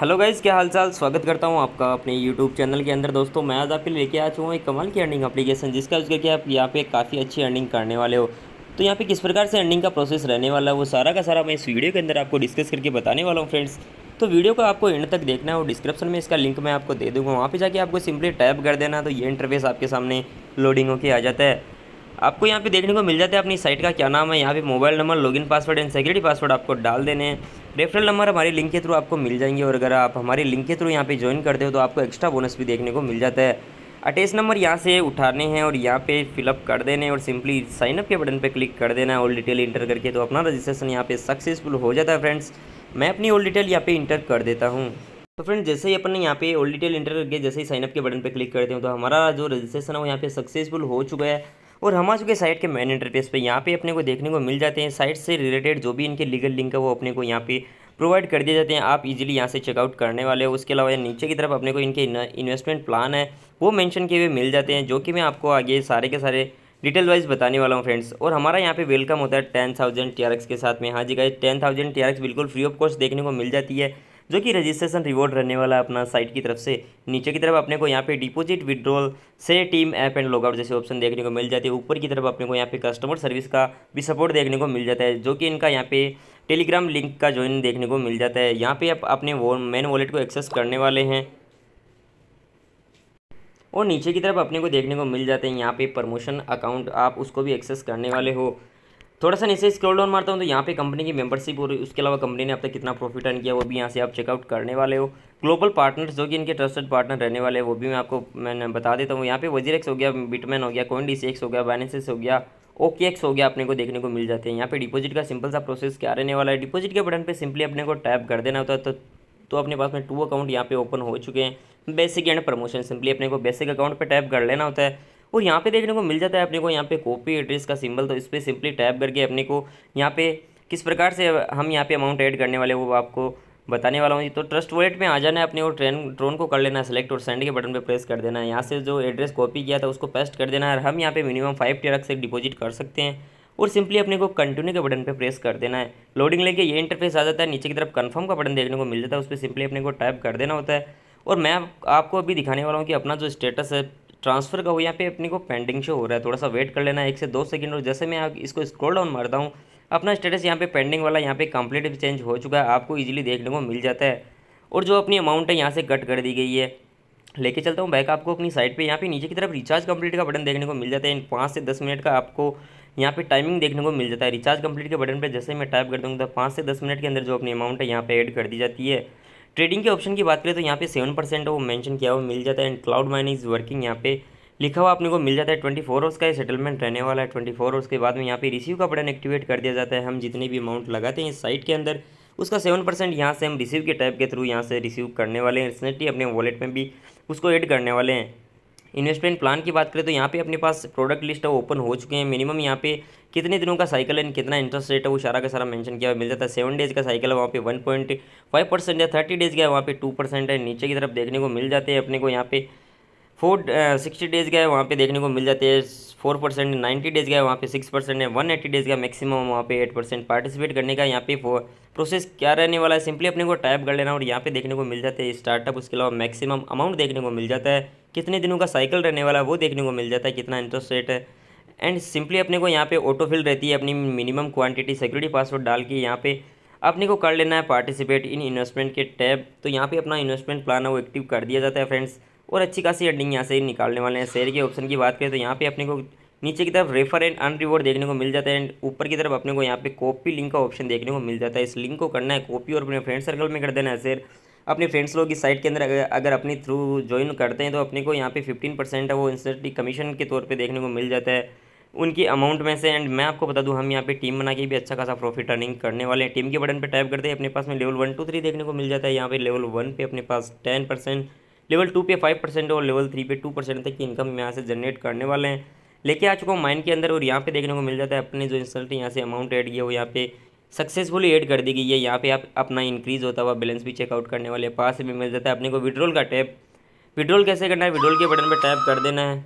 hello guys क्या हालचाल स्वागत करता हूँ आपका अपने यूट्यूब चैनल के अंदर दोस्तों मैं आज आपके लेके आ चुका हूँ एक कमाल की अर्निंग एप्लीकेशन जिसका यूज़ कि आप यहाँ पे काफ़ी अच्छी अर्निंग करने वाले हो तो यहाँ पे किस प्रकार से अर्निंग का प्रोसेस रहने वाला है वो सारा का सारा मैं इस वीडियो के अंदर आपको डिस्कस करके बताने वाला हूँ फ्रेंड्स तो वीडियो को आपको एंड तक देखना है और डिस्क्रिप्शन में इसका लिंक मैं आपको दे दूँगा वहाँ पर जाके आपको सिंपली टाइप कर देना तो ये इंटरफेस आपके सामने लोडिंग होकर आ जाता है आपको यहाँ पे देखने को मिल जाता है अपनी साइट का क्या नाम है यहाँ पे mobile number login password and security password आपको डाल देने रेफरल नंबर हमारी लिंक के थ्रू आपको मिल जाएंगे और अगर आप हमारे लिंक के थ्रू यहाँ पे ज्वाइन करते हो तो आपको एक्स्ट्रा बोनस भी देखने को मिल जाता है अटैच नंबर यहाँ से उठाने हैं और यहाँ पे फिलअप कर देने और सिंपली साइनअप के बटन पर क्लिक कर देना है ऑल डिटेल इंटर करके तो अपना रजिस्ट्रेशन यहाँ पे सक्सेसफुल हो जाता है फ्रेंड्स मैं अपनी ऑल डिटेल यहाँ पे इंटर कर देता हूँ तो फ्रेंड जैसे ही अपन यहाँ पे ऑल डिटेल इंटर करके जैसे ही साइनअप के बटन पर क्लिक करते हैं तो हमारा जो रजिस्ट्रेशन है वो यहाँ पे सक्सेसफुल हो चुका है और हम आ चुके साइट के मेन इंटरफेस पे यहाँ पे अपने को देखने को मिल जाते हैं साइट से रिलेटेड जो भी इनके लीगल लिंक है वो अपने को यहाँ पे प्रोवाइड कर दिए जाते हैं आप इजीली यहाँ से चेकआउट करने वाले हो उसके अलावा नीचे की तरफ अपने को इनके इन्वेस्टमेंट प्लान है वो मैंशन किए हुए मिल जाते हैं जो कि मैं आपको आगे सारे के सारे डिटेल वाइज बताने वाला हूँ फ्रेंड्स और हमारा यहाँ पे वेलकम होता है टेन थाउजेंड टी के साथ में हाँ जी गाइज टेन थाउजेंड टी बिल्कुल फ्री ऑफ कॉस्ट देखने को मिल जाती है जो कि रजिस्ट्रेशन रिवॉर्ड रहने वाला है अपना साइट की तरफ से नीचे की तरफ अपने को यहाँ पे डिपॉजिट विड्रॉल से टीम ऐप एंड लॉगआउट जैसे ऑप्शन देखने को मिल जाती है ऊपर की तरफ अपने को यहाँ पे कस्टमर सर्विस का भी सपोर्ट देखने को मिल जाता है जो कि इनका यहाँ पे टेलीग्राम लिंक का ज्वाइन देखने को मिल जाता है यहाँ पे आप अपने मेन वॉलेट को एक्सेस करने वाले हैं और नीचे की तरफ अपने को देखने को मिल जाते हैं यहाँ पे प्रमोशन अकाउंट आप उसको भी एक्सेस करने वाले हो थोड़ा सा नीचे स्क्रॉल डाउन मारता हूँ तो यहाँ पे कंपनी की मेंबरशिप और उसके अलावा कंपनी ने अब तक कितना प्रॉफिट अर्न किया वो भी यहाँ से आप चेकआउट करने वाले हो ग्लोबल पार्टनर्स जो कि इनके ट्रस्टेड पार्टनर रहने वाले हैं वो भी मैं आपको मैंने बता देता हूँ यहाँ पे वजीरेक्स हो गया बिटमैन हो गया कोइन एक्स हो गया बैलेंसेस हो गया ओके एक्स हो गया अपने को देखने को मिल जाते हैं यहाँ पे डिपोजिट का सिंपल सा प्रोसेस क्या रहने वाला है डिपोजिट के बटन पर सिंपली अपने को टैप कर देना होता है तो, तो अपने पास में टू अकाउंट यहाँ पे ओपन हो चुके हैं बेसिक एंड प्रमोशन सिंपली अपने को बेसिक अकाउंट पर टैप कर लेना होता है और यहाँ पे देखने को मिल जाता है अपने को यहाँ पे कॉपी एड्रेस का सिंबल तो इस पर सिंपली टैप करके अपने को यहाँ पे किस प्रकार से हम यहाँ पे अमाउंट ऐड करने वाले वो आपको बताने वाला हूँ तो ट्रस्ट वॉलेट में आ जाना है अपने वो ट्रेन ट्रोन को कर लेना है सेलेक्ट और सेंड के बटन पे प्रेस कर देना है यहाँ से जो एड्रेस कॉपी किया था उसको पेस्ट कर देना है हम यहाँ पे मिनिमम फाइव टी से डिपॉजिट कर सकते हैं और सिंपली अपने को कंटिन्यू के बटन पे प्रेस कर देना है लोडिंग लेके ये इंटरफेस आ जाता है नीचे की तरफ कन्फर्म का बटन देखने को मिल जाता है उस पर सिंपली अपने को टाइप कर देना होता है और मैं आपको अभी दिखाने वाला हूँ कि अपना जो स्टेटस है ट्रांसफ़र का वो यहाँ पे अपने को पेंडिंग शो हो रहा है थोड़ा सा वेट कर लेना एक से दो सेकंड और जैसे मैं इसको स्क्रॉल डाउन मारता हूँ अपना स्टेटस यहाँ पे पेंडिंग वाला यहाँ पे कंप्लीट चेंज हो चुका है आपको इजीली देखने को मिल जाता है और जो अपनी अमाउंट है यहाँ से कट कर दी गई है लेके चलता हूँ बैक आपको अपनी साइड पर यहाँ पे नीचे की तरफ रिचार्ज कम्प्लीट का बटन देखने को मिल जाता है पाँच से दस मिनट का आपको यहाँ पे टाइमिंग देखने को मिल जाता है रिचार्ज कंप्लीट के बटन पे जैसे मैं टाइप कर दूँगा तो पाँच से दस मिनट के अंदर जो अपनी अमाउंट है यहाँ पे ऐड कर दी जाती है ट्रेडिंग के ऑप्शन की बात करें तो यहाँ पे सेवन परसेंट वो मेंशन किया हुआ मिल जाता है and cloud mine is working यहाँ पे लिखा हुआ अपने को मिल जाता है ट्वेंटी फोर आवर्स का सेटलमेंट रहने वाला है ट्वेंटी फोर आवर्स के बाद में यहाँ पे रिसीव का बटन एक्टिवेट कर दिया जाता है हम जितने भी अमाउंट लगाते हैं इस साइट के अंदर उसका सेवन परसेंट यहाँ से हम रिसीव के टाइप के थ्रू यहाँ से रिसीव करने वाले हैं रिसेंटली अपने वॉलेट में भी उसको एड करने वाले हैं इन्वेस्टमेंट प्लान की बात करें तो यहाँ पे अपने पास प्रोडक्ट लिस्ट है ओपन हो चुके हैं मिनिमम यहाँ पे कितने दिनों का साइकिल है कितना इंटरेस्ट रेट है वो सारा का सारा मेंशन किया हुआ मिल जाता है सेवन डेज़ का साइकिल है वहाँ पे वन पॉइंट फाइव परसेंट या थर्टी डेज़ का है वहाँ पे टू परसेंट है नीचे की तरफ देखने को मिल जाते हैं अपने को यहाँ पे फोर सिक्सटी डेज़ का है वहाँ पे देखने को मिल जाती है फोर परसेंट नाइन्टी डेज़ का है वहाँ पे सिक्स परसेंट है वन एट्टी डेज़ का मैक्सिमम वहाँ पे एट परसेंट पार्टिसिपेट करने का यहाँ पे प्रोसेस क्या रहने वाला है सिंपली अपने को टाइप कर लेना और यहाँ पे देखने को मिल जाता है स्टार्टअप उसके अलावा मैक्सिमम अमाउंट देखने को मिल जाता है कितने दिनों का साइकिल रहने वाला है वो देखने को मिल जाता है कितना इंटरेस्ट रेट है एंड सिंपली अपने को यहाँ पे ऑटोफिल रहती है अपनी मिनिमम क्वांटिटी सिक्योरिटी पासवर्ड डाल के यहाँ पे अपने को कर लेना है पार्टिसिपेट इन इन्वेस्टमेंट के टैब तो यहाँ पे अपना इन्वेस्टमेंट प्लान है वो एक्टिव कर दिया जाता है फ्रेंड्स और अच्छी खासी अर्निंग यहाँ से निकालने वाले हैं शेयर के ऑप्शन की बात करें तो यहाँ पे अपने को नीचे की तरफ रेफर एंड अन रिवॉर्ड देखने को मिल जाता है एंड ऊपर की तरफ अपने को यहाँ पे कॉपी लिंक का ऑप्शन देखने को मिल जाता है इस लिंक को करना है कॉपी और अपने फ्रेंड सर्कल में कर देना है शेयर अपने फ्रेंड्स लोग की साइट के अंदर अगर, अगर अपने थ्रू ज्वाइन करते हैं तो अपने को यहाँ पे फिफ्टीन परसेंट है वो इंस्टेंटली कमीशन के तौर पे देखने को मिल जाता है उनकी अमाउंट में से एंड मैं आपको बता दूं हम यहाँ पे टीम बना के भी अच्छा खासा प्रॉफिट अर्निंग करने वाले हैं टीम के बटन पे टाइप करते हैं अपने पास में लेवल वन टू थ्री देखने को मिल जाता है यहाँ पे लेवल वन पे अपने पास टेन परसेंट लेवल टू पे फाइव परसेंट और लेवल थ्री पे टू परसेंट तक की इनकम यहाँ से जनरेट करने वाले हैं लेके आ चुका हूँ माइन के अंदर और यहाँ पे देखने को मिल जाता है अपने जो इंसल्ट यहाँ से अमाउंट ऐड किया वो यहाँ पे सक्सेसफुली ऐड कर दी गई है यहाँ पे आप अपना इंक्रीज होता हुआ बैलेंस भी चेकआउट करने वाले पास भी मिल जाता है अपने को विड्रोल का टैप विड्रोल कैसे करना है विड्रोल के बटन पर टैप कर देना है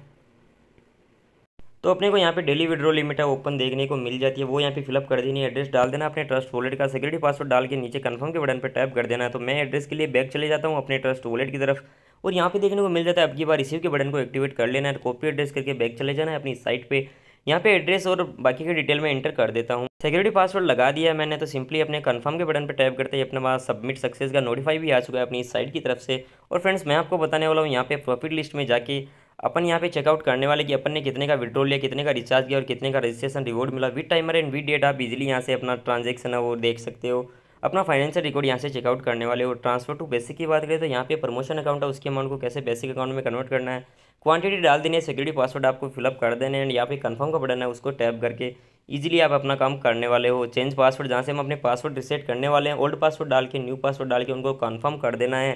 तो अपने को यहाँ पे डेली विड्रोल लिमिट है ओपन देखने को मिल जाती है वो यहाँ पे फिलअप कर देनी है एड्रेस डाल देना अपने ट्रस्ट वॉलेट का सिक्योरिटी पासवर्ड डाल के नीचे कंफर्म के बटन पर टैप कर देना है तो मैं एड्रेस के लिए बैक चले जाता हूँ अपने ट्रस्ट वॉलेट की तरफ और यहाँ पे देखने को मिल जाता है आपकी बार रिसीव के बटन को एक्टिवेट कर लेना है कॉपी तो एड्रेस करके बैग चले जाना है अपनी साइट पर यहाँ पे एड्रेस और बाकी की डिटेल में एंटर कर देता हूँ सिक्योरिटी पासवर्ड लगा दिया मैंने तो सिंपली अपने कंफर्म के बटन पर टैप करते ही अपने पास सबमिट सक्सेस का नोटिफाई भी आ चुका है अपनी साइट की तरफ से और फ्रेंड्स मैं आपको बताने वाला हूँ यहाँ पे प्रॉफिट लिस्ट में जाके अपन यहाँ पे चेकआउट करने वाले कि अपन ने कितने का विड्रॉल लिया कितने का रिचार्ज किया और कितने का रजिस्ट्रेशन रिवॉर्ड मिला with timer and with date आप इजिली यहाँ से अपना ट्रांजेक्शन है वो देख सकते हो अपना फाइनेंशियल रिकॉर्ड यहाँ से चेकआउट करने वाले हो ट्रांसफर टू बेसिक की बात करें तो यहाँ पे प्रमोशन अकाउंट है उसके अमाउंट को कैसे बेसिक अकाउंट में कन्वर्ट करना है क्वांटिटी डाल देनी है सिक्योरिटी पासवर्ड आपको फिलअप कर देने एंड यहाँ पे कंफर्म का बटन है उसको टैप करके ईजिली आप अपना काम करने वाले हो चेंज पासवर्ड जहाँ से हम अपने पासवर्ड रिसेट करने वाले हैं ओल्ड पासवर्ड डाल के न्यू पासवर्ड डाल के उनको कन्फर्म कर देना है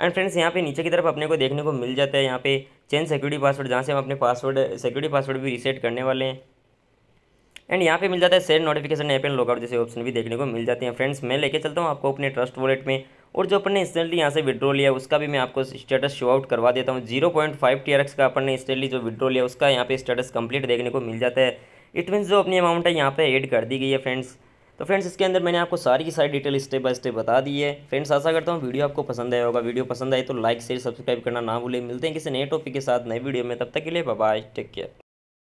एंड फ्रेंड्स यहाँ पे नीचे की तरफ अपने को देखने को मिल जाता है यहाँ पे चेंज सिक्योरिटी पासवर्ड जहाँ से हम अपने पासवर्ड सिक्योरिटी पासवर्ड भी रिसेट करने वाले हैं एंड यहाँ पे मिल जाता है send notification app and lockout जैसे ऑप्शन भी देखने को मिल जाते हैं फ्रेंड्स मैं लेके चलता हूँ आपको अपने ट्रस्ट वॉलेट में और जो अपने इंस्टेंटली यहाँ से विड्रॉ लिया उसका भी मैं आपको स्टेटस शो आउट करवा देता हूँ zero point five T R X का अपने इंस्टेंटली जो विड्रॉ लिया उसका यहाँ पे स्टेटस कंप्लीट देखने को मिल जाता है इट मीन्स जो अपनी अमाउंट है यहाँ पे एड कर दी गई है फ्रेंड्स तो फ्रेंड्स इसके अंदर मैंने आपको सारी की सारी डिटेल स्टेप बाय स्टेप बता दी है फ्रेंड्स आशा करता हूँ वीडियो आपको पसंद आया होगा वीडियो पसंद आए तो लाइक शेयर सब्सक्राइब करना ना भूलें मिलते हैं किसी नए टॉपिक के साथ नए वीडियो में तब तक के लिए बाय टेक केयर